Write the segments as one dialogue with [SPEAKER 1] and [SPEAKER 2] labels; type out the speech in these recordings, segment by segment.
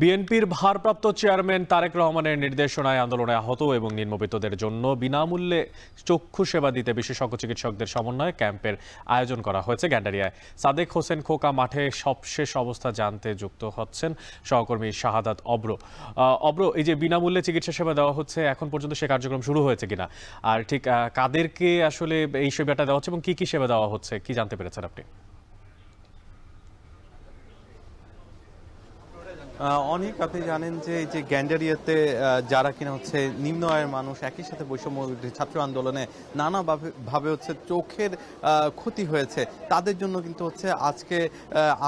[SPEAKER 1] বিএনপির ভারপ্রাপ্ত চেয়ারম্যান তারেক রহমানের নির্দেশনায় আন্দোলনে আহত এবং নির্মবিতদের জন্য বিনামূল্যে চক্ষু সেবা দিতে বিশেষজ্ঞ চিকিৎসকদের সমন্বয়ে ক্যাম্পের আয়োজন করা হয়েছে গ্যান্ডারিয়ায় সাদেক হোসেন খোকা মাঠে সবশেষ অবস্থা জানতে যুক্ত হচ্ছেন সহকর্মী শাহাদাত অব্র অব্র এই যে বিনামূল্যে চিকিৎসা সেবা দেওয়া হচ্ছে এখন পর্যন্ত সে কার্যক্রম শুরু হয়েছে কিনা আর ঠিক কাদেরকে আসলে এই সেবাটা দেওয়া হচ্ছে এবং কি কি সেবা দেওয়া হচ্ছে কি জানতে পেরেছেন আপনি
[SPEAKER 2] অনেক আপনি জানেন যে এই যে গ্যান্ডারিয়াতে যারা কিনা হচ্ছে নিম্ন আয়ের মানুষ একই সাথে বৈষম্য ছাত্র আন্দোলনে নানাভাবে হচ্ছে চোখের ক্ষতি হয়েছে তাদের জন্য কিন্তু হচ্ছে আজকে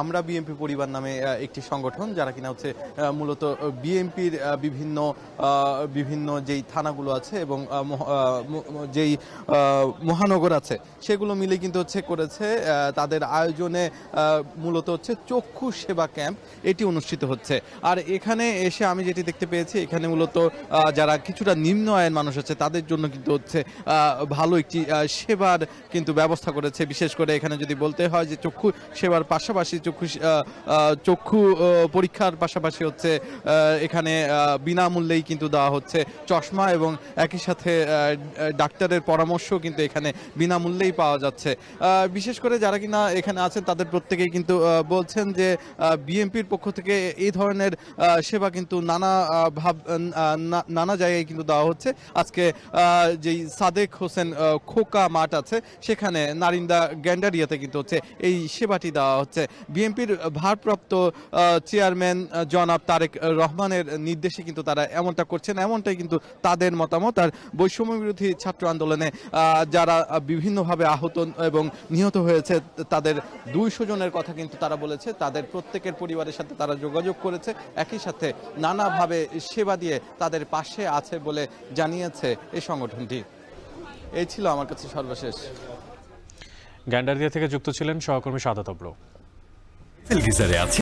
[SPEAKER 2] আমরা বিএমপি পরিবার নামে একটি সংগঠন যারা কিনা হচ্ছে মূলত বিএমপির বিভিন্ন বিভিন্ন যেই থানাগুলো আছে এবং যেই মহানগর আছে সেগুলো মিলে কিন্তু হচ্ছে করেছে তাদের আয়োজনে মূলত হচ্ছে চক্ষু সেবা ক্যাম্প এটি অনুষ্ঠিত হচ্ছে আছে আর এখানে এসে আমি যেটি দেখতে পেয়েছি এখানে মূলত যারা কিছুটা নিম্ন আয়ের মানুষ আছে তাদের জন্য কিন্তু হচ্ছে ভালো একটি সেবার কিন্তু ব্যবস্থা করেছে বিশেষ করে এখানে যদি বলতে হয় যে চক্ষু সেবার পাশাপাশি চক্ষু চক্ষু পরীক্ষার পাশাপাশি হচ্ছে এখানে বিনামূল্যেই কিন্তু দেওয়া হচ্ছে চশমা এবং একই সাথে ডাক্তারের পরামর্শ কিন্তু এখানে বিনামূল্যেই পাওয়া যাচ্ছে বিশেষ করে যারা কিনা এখানে আছেন তাদের প্রত্যেকেই কিন্তু বলছেন যে বিএমপির পক্ষ থেকে এই ধরনের ধরনের সেবা কিন্তু নানা ভাব নানা জায়গায় কিন্তু দেওয়া হচ্ছে আজকে যেই সাদেক হোসেন খোকা মাঠ আছে সেখানে নারিন্দা গ্যান্ডারিয়াতে কিন্তু হচ্ছে এই সেবাটি দেওয়া হচ্ছে বিএনপির ভারপ্রাপ্ত চেয়ারম্যান জনাব তারেক রহমানের নির্দেশে কিন্তু তারা এমনটা করছেন এমনটাই কিন্তু তাদের মতামত আর বৈষম্য বিরোধী ছাত্র আন্দোলনে যারা বিভিন্নভাবে আহত এবং নিহত হয়েছে তাদের দুইশো জনের কথা কিন্তু তারা বলেছে তাদের প্রত্যেকের পরিবারের সাথে তারা যোগাযোগ করে করেছে একই সাথে নানাভাবে সেবা দিয়ে তাদের পাশে আছে বলে জানিয়েছে এই সংগঠনটি এই ছিল আমার কাছে সর্বশেষ
[SPEAKER 1] গ্যান্ডারদিয়া থেকে যুক্ত ছিলেন সহকর্মী সাদা
[SPEAKER 2] আছে